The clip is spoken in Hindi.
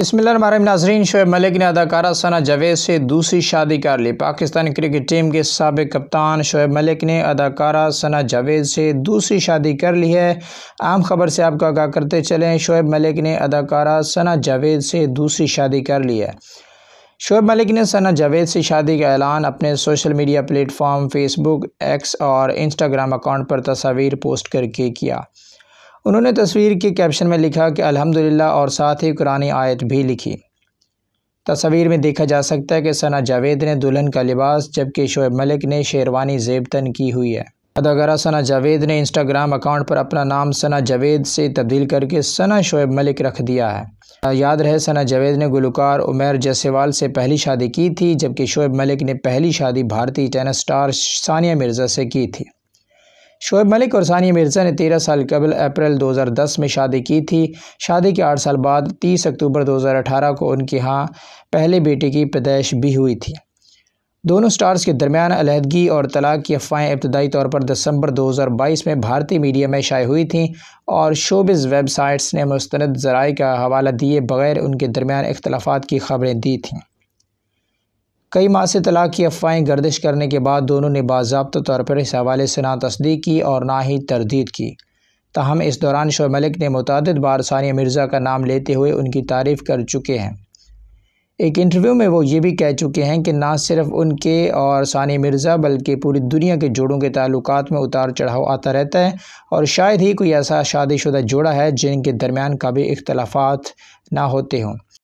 बसमिल नाजरीन शुएब मलिक ने अदाकारा सना जावेद से दूसरी शादी कर ली पाकिस्तानी क्रिकेट टीम के सबक कप्तान शुएब मलिक ने अदाकारा सना जावेद से दूसरी शादी कर ली है आम खबर से आपका आगाह करते चलें शुएब मलिक ने अदाकारा सना जावेद से दूसरी शादी कर ली है शोएब मलिक ने सना जावेद से शादी का ऐलान अपने social media platform Facebook X और इंस्टाग्राम अकाउंट पर तस्वीर पोस्ट करके किया उन्होंने तस्वीर के कैप्शन में लिखा कि अल्हम्दुलिल्लाह और साथ ही कुरानी आयत भी लिखी तस्वीर में देखा जा सकता है कि सना जावेद ने दुल्हन का लिबास जबकि शोएब मलिक ने शेरवानी जेबतन की हुई है अदागरा सना जावेद ने इंस्टाग्राम अकाउंट पर अपना नाम सना जावेद से तब्दील करके सना शोएब मलिक रख दिया है याद रहे सना जावेद ने गुलकार उमेर जसेवाल से पहली शादी की थी जबकि शोएब मलिक ने पहली शादी भारतीय टेनिस स्टार सानिया मिर्ज़ा से की थी शोएब मलिक और सानिया मिर्ज़ा ने तेरह साल कबल अप्रैल 2010 में शादी की थी शादी के आठ साल बाद 30 अक्टूबर 2018 को उनके यहाँ पहले बेटे की पैदाइश भी हुई थी दोनों स्टार्स के दरमियान अलहदगी और तलाक की अफवाहें इब्तदाई तौर पर दिसंबर 2022 में भारतीय मीडिया में शाये हुई थीं और शोबिज़ वेबसाइट्स ने मुस्त जराए का हवाला दिए बगैर उनके दरमियान इख्तलाफात की खबरें दी थीं कई माह से तलाक की अफवाहें गर्दिश करने के बाद दोनों ने बाबा तौर पर इस हवाले से ना तस्दीक की और ना ही तरदीद की तहम इस दौरान शो मलिक ने मुतद बार सानिया मिर्ज़ा का नाम लेते हुए उनकी तारीफ़ कर चुके हैं एक इंटरव्यू में वो ये भी कह चुके हैं कि ना सिर्फ उनके और सानिया मिर्ज़ा बल्कि पूरी दुनिया के जोड़ों के ताल्लुक में उतार चढ़ाव आता रहता है और शायद ही कोई ऐसा शादीशुदा जोड़ा है जिनके दरमियान कभी इख्तलाफात ना होते हों